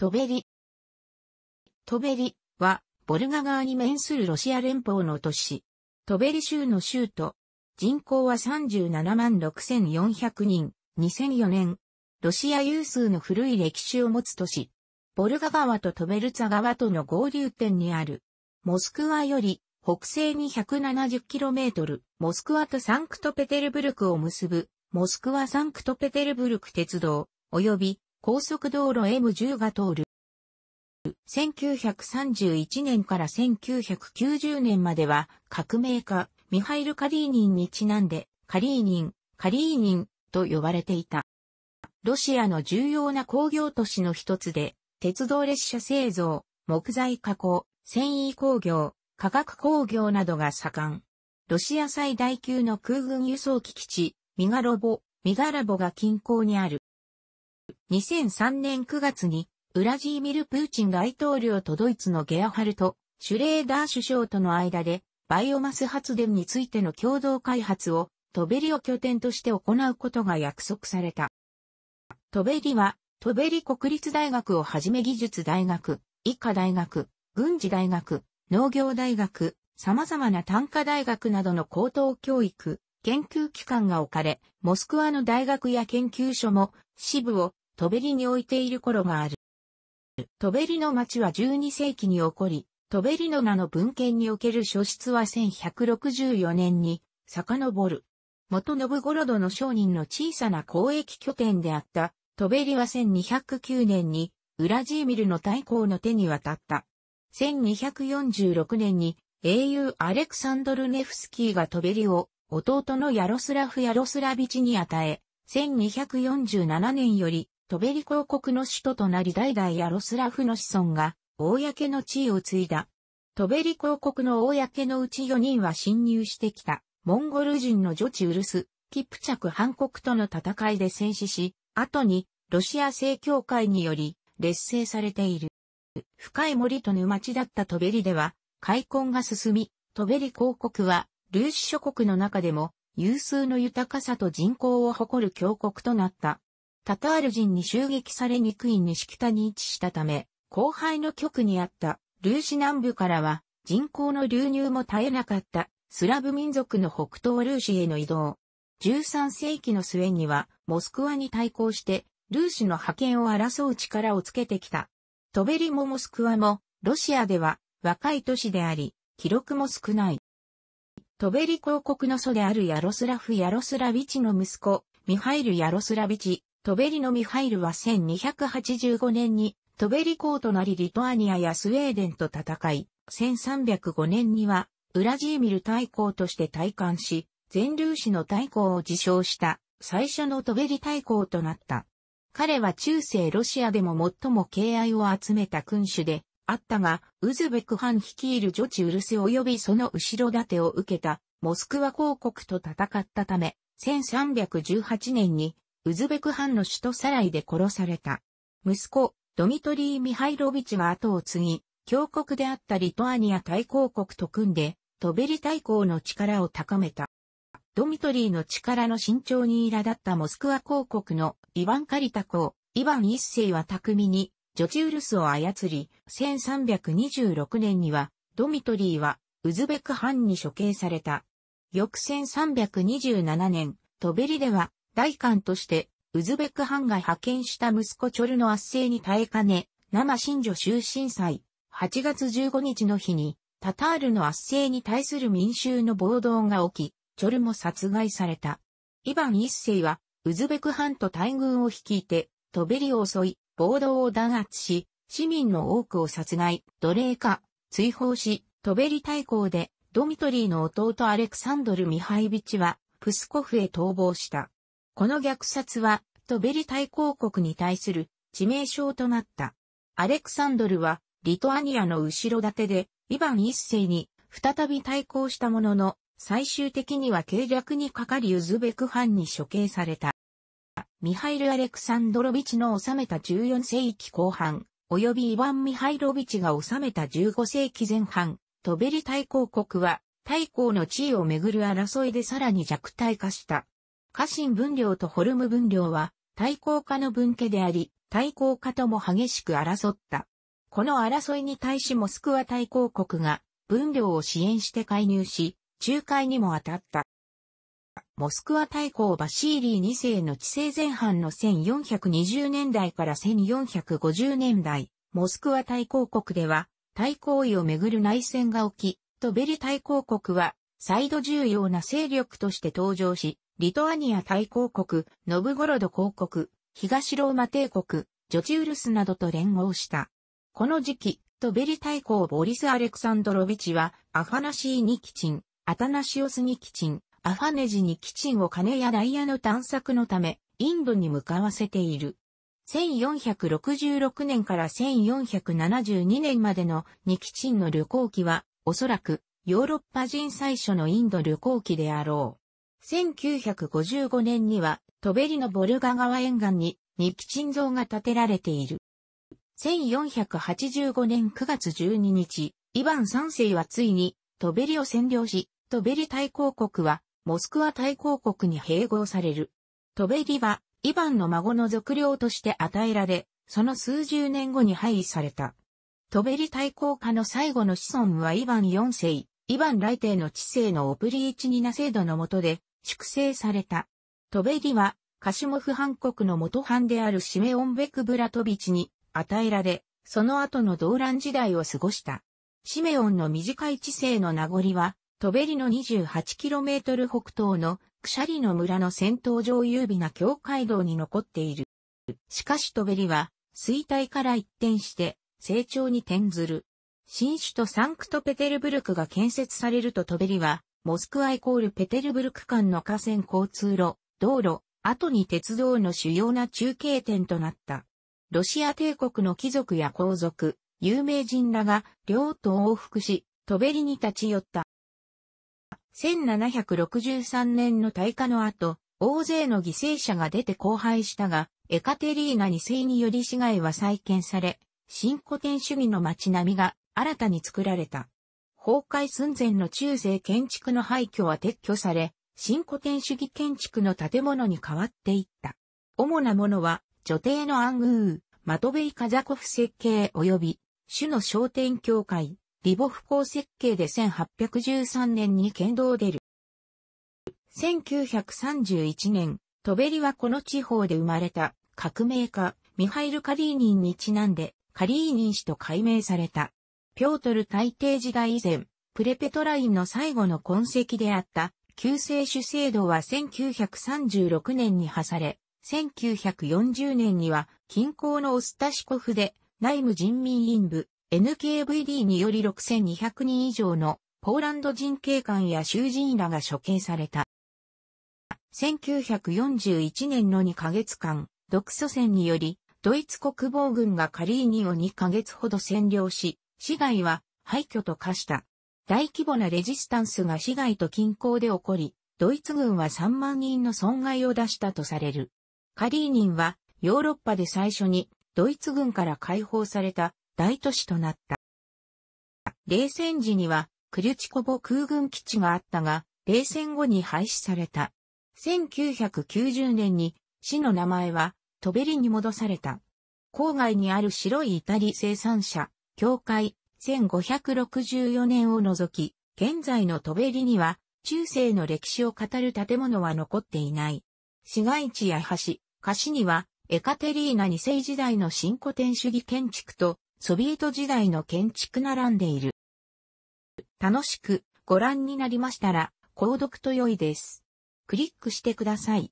トベリ。トベリは、ボルガ川に面するロシア連邦の都市。トベリ州の州都。人口は37万6400人。2004年。ロシア有数の古い歴史を持つ都市。ボルガ川とトベルツァ川との合流点にある。モスクワより北西に 170km、モスクワとサンクトペテルブルクを結ぶ、モスクワサンクトペテルブルク鉄道、及び高速道路 M10 が通る。1931年から1990年までは革命家ミハイル・カリーニンにちなんでカリーニン、カリーニンと呼ばれていた。ロシアの重要な工業都市の一つで鉄道列車製造、木材加工、繊維工業、化学工業などが盛ん。ロシア最大級の空軍輸送機基地、ミガロボ、ミガラボが近郊にある。2003年9月に、ウラジーミル・プーチン大統領とドイツのゲアハルト、シュレーダー首相との間で、バイオマス発電についての共同開発を、トベリを拠点として行うことが約束された。トベリは、トベリ国立大学をはじめ技術大学、医科大学、軍事大学、農業大学、様々な単科大学などの高等教育、研究機関が置かれ、モスクワの大学や研究所も支部をトベリに置いている頃がある。トベリの町は12世紀に起こり、トベリの名の文献における書室は1164年に遡る。元信ゴロドの商人の小さな交易拠点であった、トベリは1209年に、ウラジーミルの大公の手に渡った。1246年に、英雄アレクサンドル・ネフスキーがトベリを、弟のヤロスラフ・ヤロスラビチに与え、1247年より、トベリ公国の首都となり代々ヤロスラフの子孫が、公の地位を継いだ。トベリ公国の公のうち4人は侵入してきた、モンゴル人の女地ウルス、キプチャク韓国との戦いで戦死し、後に、ロシア正教会により、劣勢されている。深い森と沼地だったトベリでは、開墾が進み、トベリ公国は、ルーシ諸国の中でも、有数の豊かさと人口を誇る峡谷となった。タタール人に襲撃されにくい西北に位置したため、後輩の局にあったルーシ南部からは人口の流入も絶えなかったスラブ民族の北東ルーシへの移動。13世紀の末にはモスクワに対抗してルーシの覇権を争う力をつけてきた。トベリもモスクワもロシアでは若い都市であり、記録も少ない。トベリ公国の祖であるヤロスラフ・ヤロスラビチの息子、ミハイル・ヤロスラビチ、トベリのミハイルは1285年にトベリ公となりリトアニアやスウェーデンと戦い、1305年にはウラジーミル大公として退官し、全粒子の大公を自称した最初のトベリ大公となった。彼は中世ロシアでも最も敬愛を集めた君主であったが、ウズベク藩率いる女地ウルス及びその後ろ盾を受けたモスクワ公国と戦ったため、1318年にウズベク藩の首都サライで殺された。息子、ドミトリー・ミハイロビチが後を継ぎ、強国であったリトアニア大公国と組んで、トベリ大公の力を高めた。ドミトリーの力の慎重に苛立ったモスクワ公国のイヴァン・カリタ公、イヴァン一世は巧みにジョチウルスを操り、1326年にはドミトリーはウズベク藩に処刑された。翌1327年、トベリでは大官として、ウズベク藩が派遣した息子チョルの圧政に耐えかね、生新女終身祭、8月15日の日に、タタールの圧政に対する民衆の暴動が起き、チョルも殺害された。イバン一世は、ウズベク藩と大軍を率いて、トベリを襲い、暴動を弾圧し、市民の多くを殺害、奴隷化、追放し、トベリ大公で、ドミトリーの弟アレクサンドル・ミハイビチは、プスコフへ逃亡した。この虐殺は、トベリ大公国に対する致命傷となった。アレクサンドルは、リトアニアの後ろ盾で、イヴァン一世に再び対抗したものの、最終的には計略にかかりウズベク藩に処刑された。ミハイル・アレクサンドロビチの治めた14世紀後半、及びイヴァン・ミハイロビチが治めた15世紀前半、トベリ大公国は、大公の地位をめぐる争いでさらに弱体化した。家臣分量とホルム分量は、対抗家の分家であり、対抗家とも激しく争った。この争いに対しモスクワ対抗国が、分量を支援して介入し、仲介にも当たった。モスクワ大公バシーリー2世の治世前半の1420年代から1450年代、モスクワ大公国では、大公位をめぐる内戦が起き、トベリ大公国は再度重要な勢力として登場し、リトアニア大公国、ノブゴロド公国、東ローマ帝国、ジョチウルスなどと連合した。この時期、トベリ大公ボリス・アレクサンドロビチは、アファナシー・ニキチン、アタナシオス・ニキチン、アファネジ・ニキチンを金やダイヤの探索のため、インドに向かわせている。1466年から1472年までのニキチンの旅行記は、おそらくヨーロッパ人最初のインド旅行記であろう。1955年には、トベリのボルガ川沿岸に、日記鎮像が建てられている。1485年9月12日、イヴァン三世はついに、トベリを占領し、トベリ大公国は、モスクワ大公国に併合される。トベリは、イヴァンの孫の属領として与えられ、その数十年後に廃位された。トベリ対抗下の最後の子孫はイヴァン4世、イヴァン来帝の知性のオプリーチニナ制度の下で粛清された。トベリは、カシモフ藩国の元藩であるシメオンベク・ブラトビチに与えられ、その後の動乱時代を過ごした。シメオンの短い知性の名残は、トベリの 28km 北東のクシャリの村の戦闘上優美な境界道に残っている。しかしトベリは、衰退から一転して、成長に転ずる。新首都サンクトペテルブルクが建設されるとトベリは、モスクワイコールペテルブルク間の河川交通路、道路、後に鉄道の主要な中継点となった。ロシア帝国の貴族や皇族、有名人らが両党往復し、トベリに立ち寄った。1763年の大火の後、大勢の犠牲者が出て荒廃したが、エカテリーナ2世により市街は再建され、新古典主義の街並みが新たに作られた。崩壊寸前の中世建築の廃墟は撤去され、新古典主義建築の建物に変わっていった。主なものは、女帝のアングー、マトベイ・カザコフ設計及び、主の商店協会、リボフ公設計で1813年に剣道出る。1931年、トベリはこの地方で生まれた革命家、ミハイル・カリーニンにちなんで、カリーニン氏と改名された。ピョートル大帝時代以前、プレペトラインの最後の痕跡であった旧世主制度は1936年に破され、1940年には近郊のオスタシコフで内務人民委員部 NKVD により6200人以上のポーランド人警官や囚人らが処刑された。1941年の2ヶ月間、独ソ戦によりドイツ国防軍がカリーニを2ヶ月ほど占領し、市街は廃墟と化した。大規模なレジスタンスが市街と近郊で起こり、ドイツ軍は3万人の損害を出したとされる。カリーニンはヨーロッパで最初にドイツ軍から解放された大都市となった。冷戦時にはクリュチコボ空軍基地があったが、冷戦後に廃止された。1990年に市の名前はトベリに戻された。郊外にある白いイタリ生産者、教会、1564年を除き、現在のトベリには、中世の歴史を語る建物は残っていない。市街地や橋、菓子には、エカテリーナ2世時代の新古典主義建築と、ソビエト時代の建築並んでいる。楽しくご覧になりましたら、購読と良いです。クリックしてください。